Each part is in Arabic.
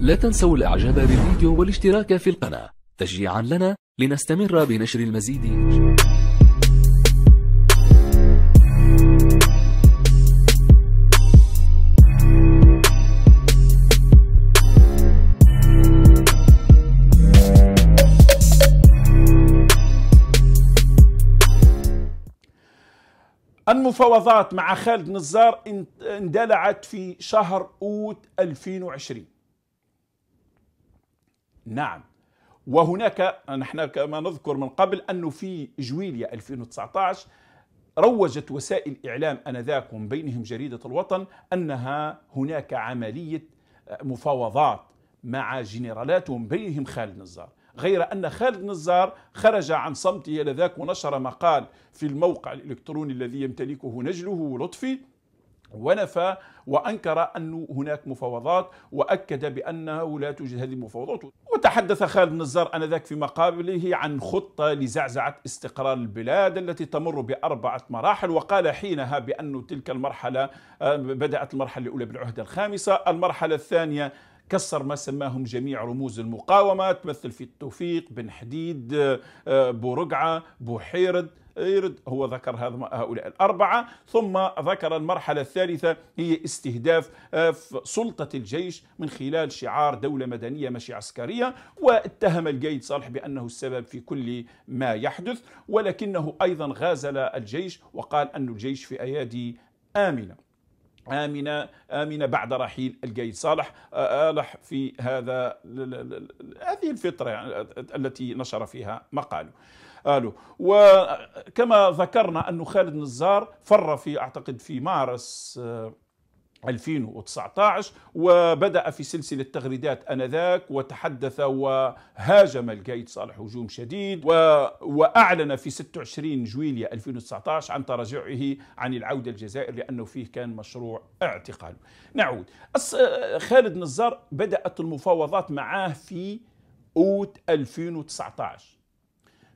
لا تنسوا الإعجاب بالفيديو والاشتراك في القناة تشجيعا لنا لنستمر بنشر المزيد المفاوضات مع خالد نزار اندلعت في شهر أوت 2020 نعم وهناك نحن كما نذكر من قبل أنه في جويليا 2019 روجت وسائل إعلام أنذاك ومن بينهم جريدة الوطن أنها هناك عملية مفاوضات مع جنرالات ومن بينهم خالد نزار غير أن خالد نزار خرج عن صمته لذاك ونشر مقال في الموقع الإلكتروني الذي يمتلكه نجله ولطفي ونفى وانكر ان هناك مفاوضات واكد بانه لا توجد هذه المفاوضات وتحدث خالد النزار انذاك في مقابله عن خطه لزعزعه استقرار البلاد التي تمر باربعه مراحل وقال حينها بان تلك المرحله آه، بدات المرحله الاولى بالعهده الخامسه، المرحله الثانيه كسر ما سماهم جميع رموز المقاومه تمثل في التوفيق بن حديد آه، بورقعه بوحيرد يرد هو ذكر هؤلاء الأربعة ثم ذكر المرحلة الثالثة هي استهداف آه، سلطة الجيش من خلال شعار دولة مدنية مش عسكرية واتهم القيد صالح بأنه السبب في كل ما يحدث ولكنه أيضا غازل الجيش وقال أن الجيش في أيادي آمنة آمنة آمنة بعد رحيل الجيد صالح آه، آلح في هذا هذه الفترة يعني التي نشر فيها مقاله قالوا وكما ذكرنا أن خالد نزار فر في أعتقد في مارس آه، 2019 وبدأ في سلسلة تغريدات أنذاك وتحدث وهاجم القايد صالح هجوم شديد وأعلن في 26 جويليا 2019 عن تراجعه عن العودة الجزائر لأنه فيه كان مشروع اعتقاله نعود خالد نزار بدأت المفاوضات معاه في أوت 2019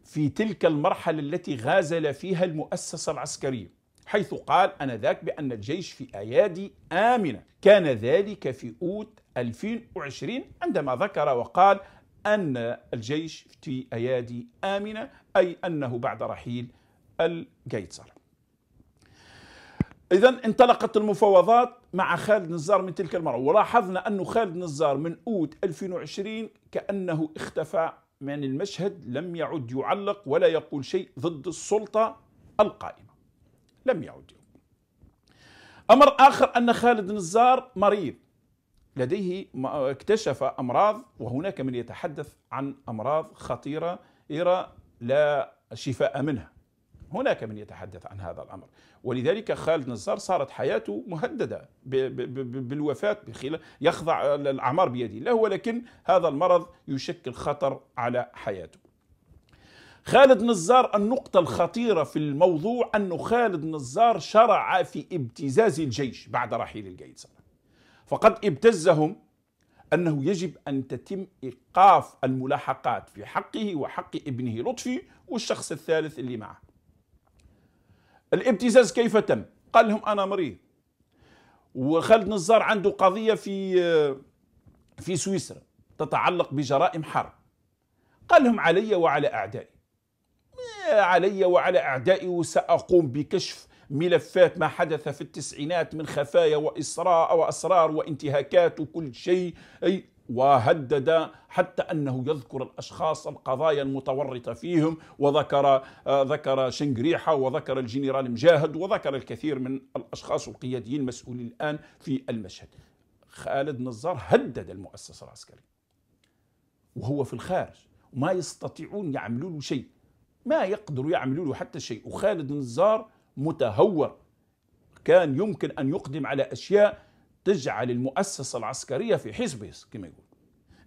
في تلك المرحلة التي غازل فيها المؤسسة العسكرية حيث قال أنذاك بأن الجيش في أيادي آمنة كان ذلك في أوت 2020 عندما ذكر وقال أن الجيش في أيادي آمنة أي أنه بعد رحيل القيصر إذا انطلقت المفاوضات مع خالد نزار من تلك المرة ولاحظنا أن خالد نزار من أوت 2020 كأنه اختفى من المشهد لم يعد يعلق ولا يقول شيء ضد السلطة القائمة لم يعد أمر آخر أن خالد نزار مريض لديه اكتشف أمراض وهناك من يتحدث عن أمراض خطيرة لا شفاء منها هناك من يتحدث عن هذا الأمر ولذلك خالد نزار صارت حياته مهددة بالوفاة بخلال يخضع الأعمار بيد الله ولكن هذا المرض يشكل خطر على حياته خالد نزار النقطة الخطيرة في الموضوع أنه خالد نزار شرع في ابتزاز الجيش بعد رحيل القيد فقد ابتزهم أنه يجب أن تتم إيقاف الملاحقات في حقه وحق ابنه لطفي والشخص الثالث اللي معه الابتزاز كيف تم؟ قال لهم أنا مريض وخالد نزار عنده قضية في في سويسرا تتعلق بجرائم حرب قال لهم علي وعلى أعدائي علي وعلى أعدائي وسأقوم بكشف ملفات ما حدث في التسعينات من خفايا وإسراء وأسرار وانتهاكات وكل شيء أي وهدد حتى انه يذكر الاشخاص القضايا المتورطه فيهم وذكر آه، ذكر شنقريحه وذكر الجنرال مجاهد وذكر الكثير من الاشخاص القياديين المسؤولين الان في المشهد. خالد نزار هدد المؤسسه العسكريه وهو في الخارج وما يستطيعون يعملوا له شيء ما يقدروا يعملوا له حتى شيء وخالد النزار متهور كان يمكن أن يقدم على أشياء تجعل المؤسسة العسكرية في حزبه كما يقول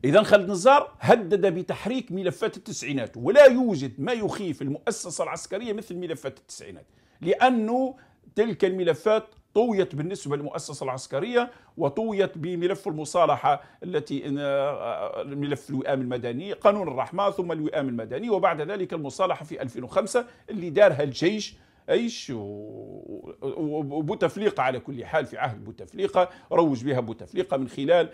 إذا خالد نزار هدد بتحريك ملفات التسعينات ولا يوجد ما يخيف المؤسسة العسكرية مثل ملفات التسعينات لأنه تلك الملفات طويت بالنسبة للمؤسسة العسكرية وطويت بملف المصالحة التي آه، ملف الوئام المدني قانون الرحمة ثم الوئام المدني وبعد ذلك المصالحة في 2005 اللي دارها الجيش ايش وبوتفليقه على كل حال في عهد بوتفليقه روج بها بوتفليقه من خلال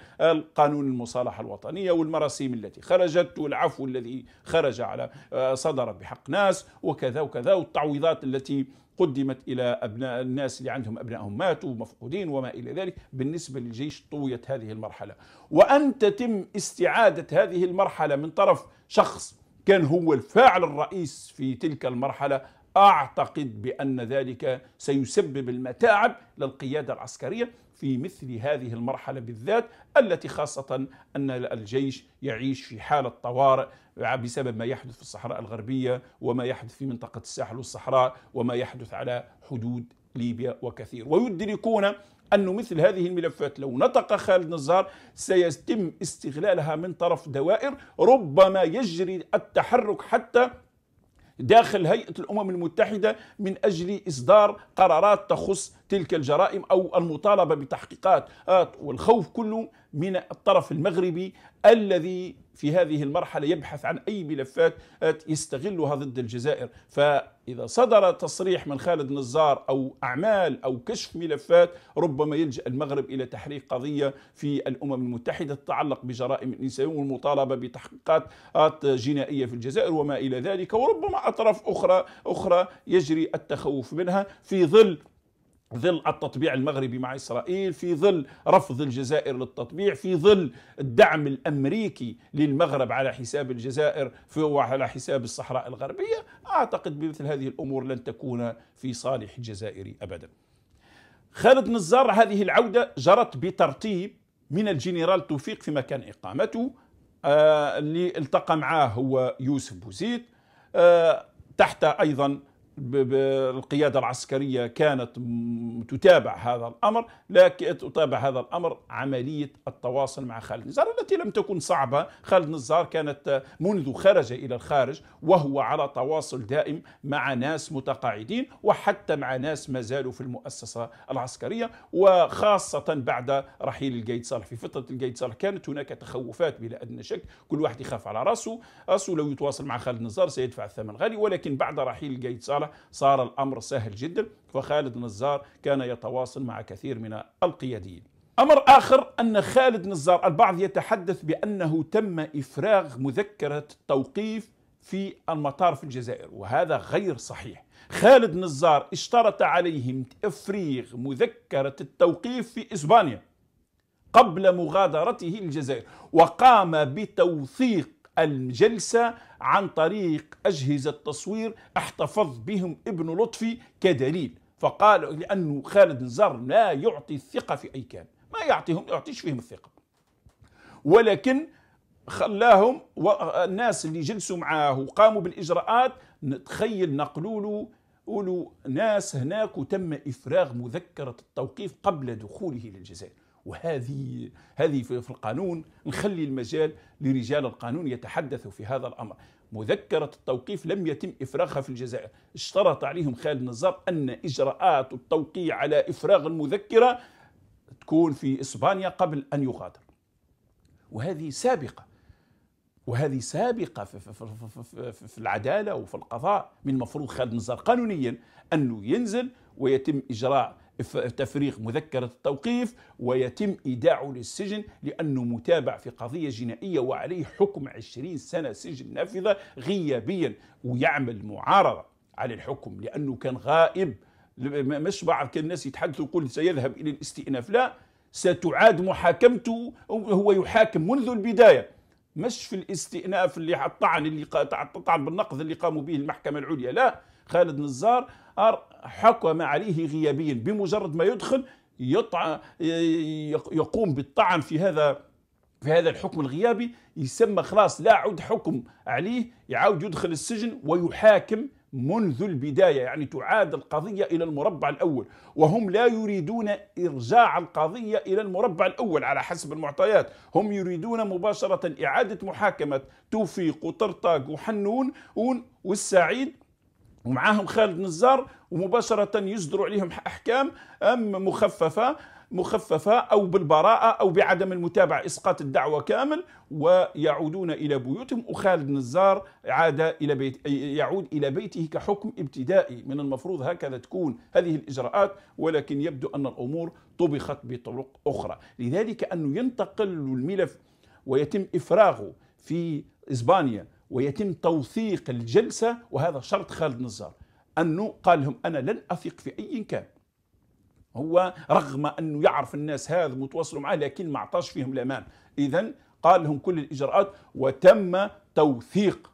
قانون المصالحه الوطنيه والمراسيم التي خرجت والعفو الذي خرج على آه، صدر بحق ناس وكذا وكذا والتعويضات التي قدمت إلى أبناء الناس اللي عندهم أبنائهم ماتوا مفقودين وما إلى ذلك بالنسبة للجيش طويت هذه المرحلة وأن تتم استعادة هذه المرحلة من طرف شخص كان هو الفاعل الرئيس في تلك المرحلة أعتقد بأن ذلك سيسبب المتاعب للقيادة العسكرية في مثل هذه المرحلة بالذات التي خاصة أن الجيش يعيش في حالة طوارئ بسبب ما يحدث في الصحراء الغربية وما يحدث في منطقة الساحل والصحراء وما يحدث على حدود ليبيا وكثير ويدركون أن مثل هذه الملفات لو نطق خالد نزار سيتم استغلالها من طرف دوائر ربما يجري التحرك حتى داخل هيئة الأمم المتحدة من أجل إصدار قرارات تخص تلك الجرائم أو المطالبة بتحقيقات آه، والخوف كله من الطرف المغربي الذي في هذه المرحلة يبحث عن أي ملفات يستغلها ضد الجزائر فإذا صدر تصريح من خالد نزار أو أعمال أو كشف ملفات ربما يلجأ المغرب إلى تحريك قضية في الأمم المتحدة تتعلق بجرائم الإنسان والمطالبة بتحقيقات جنائية في الجزائر وما إلى ذلك وربما أطراف أخرى أخرى يجري التخوف منها في ظل ظل التطبيع المغربي مع اسرائيل في ظل رفض الجزائر للتطبيع في ظل الدعم الامريكي للمغرب على حساب الجزائر في وعلى حساب الصحراء الغربيه اعتقد بمثل هذه الامور لن تكون في صالح الجزائر ابدا خالد نزار هذه العوده جرت بترتيب من الجنرال توفيق في مكان اقامته آه اللي التقى معاه هو يوسف بوزيد آه تحت ايضا القيادة العسكرية كانت تتابع هذا الأمر لكن تتابع هذا الأمر عملية التواصل مع خالد نزار التي لم تكن صعبة خالد نزار كانت منذ خرج إلى الخارج وهو على تواصل دائم مع ناس متقاعدين وحتى مع ناس ما زالوا في المؤسسة العسكرية وخاصة بعد رحيل القيد صالح في فترة القيد صالح كانت هناك تخوفات بلا أدنى شك كل واحد يخاف على رأسه رأسه لو يتواصل مع خالد نزار سيدفع الثمن غالي ولكن بعد رحيل القيد صالح صار الأمر سهل جدا فخالد نزار كان يتواصل مع كثير من القياديين أمر آخر أن خالد نزار البعض يتحدث بأنه تم إفراغ مذكرة التوقيف في المطار في الجزائر وهذا غير صحيح خالد نزار اشترط عليهم تفريغ مذكرة التوقيف في إسبانيا قبل مغادرته الجزائر وقام بتوثيق الجلسة عن طريق أجهزة تصوير احتفظ بهم ابن لطفي كدليل فقال لأنه خالد نزار لا يعطي الثقة في أي كان ما يعطيهم ما يعطيش فيهم الثقة ولكن خلاهم الناس اللي جلسوا معاه وقاموا بالإجراءات نتخيل نقلوا له قولوا ناس هناك وتم إفراغ مذكرة التوقيف قبل دخوله للجزائر وهذه هذه في القانون نخلي المجال لرجال القانون يتحدثوا في هذا الامر مذكرة التوقيف لم يتم إفراغها في الجزائر اشترط عليهم خالد نزار أن إجراءات التوقيع على إفراغ المذكرة تكون في إسبانيا قبل أن يغادر وهذه سابقة وهذه سابقة في, في, في, في, في العدالة وفي القضاء من المفروض خالد نزار قانونيا أنه ينزل ويتم إجراء تفريغ مذكرة التوقيف ويتم إيداعه للسجن لأنه متابع في قضية جنائية وعليه حكم 20 سنة سجن نافذة غيابيا ويعمل معارضة على الحكم لأنه كان غائب مش بعض الناس يتحدثوا يقول سيذهب إلى الاستئناف لا ستعاد محاكمته هو يحاكم منذ البداية مش في الاستئناف اللي الطعن اللي طعن بالنقض اللي قاموا به المحكمة العليا لا خالد نزار حكم عليه غيابيا بمجرد ما يدخل يطعن يقوم بالطعن في هذا في هذا الحكم الغيابي يسمى خلاص لا عود حكم عليه يعود يدخل السجن ويحاكم منذ البداية يعني تعاد القضية إلى المربع الأول وهم لا يريدون إرجاع القضية إلى المربع الأول على حسب المعطيات هم يريدون مباشرة إعادة محاكمة توفيق وطرطاق وحنون والسعيد ومعاهم خالد نزار ومباشرة يصدروا عليهم أحكام أم مخففة مخففة أو بالبراءة أو بعدم المتابعة إسقاط الدعوة كامل ويعودون إلى بيوتهم وخالد نزار عاد إلى بيت يعود إلى بيته كحكم ابتدائي من المفروض هكذا تكون هذه الإجراءات ولكن يبدو أن الأمور طبخت بطرق أخرى لذلك أنه ينتقل الملف ويتم إفراغه في إسبانيا ويتم توثيق الجلسة وهذا شرط خالد نزار أنه قال لهم أنا لن أثق في أي كان هو رغم أنه يعرف الناس هذا متواصل معاه لكن ما اعطاش فيهم الأمان إذا قال لهم كل الإجراءات وتم توثيق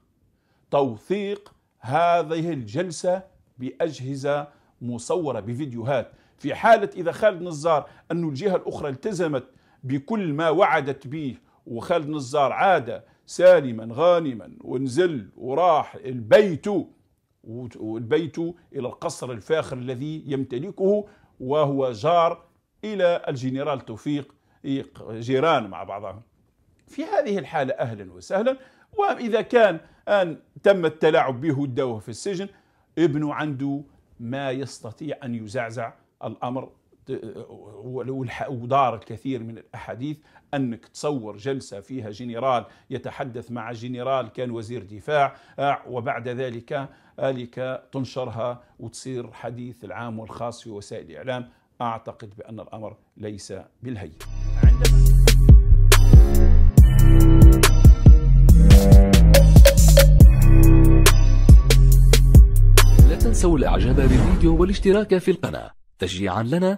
توثيق هذه الجلسة بأجهزة مصورة بفيديوهات في حالة إذا خالد نزار أن الجهة الأخرى التزمت بكل ما وعدت به وخالد نزار عاد سالما غانما ونزل وراح البيت والبيت إلى القصر الفاخر الذي يمتلكه وهو جار إلى الجنرال توفيق جيران مع بعضهم في هذه الحالة أهلا وسهلا وإذا كان أن تم التلاعب به وداوه في السجن ابنه عنده ما يستطيع أن يزعزع الأمر ودار الكثير من الأحاديث أنك تصور جلسة فيها جنرال يتحدث مع جنرال كان وزير دفاع آه، وبعد ذلك ذلك تنشرها وتصير حديث العام والخاص في وسائل الإعلام أعتقد بأن الأمر ليس بالهين لا تنسوا الإعجاب بالفيديو والاشتراك في القناة تشجيعا لنا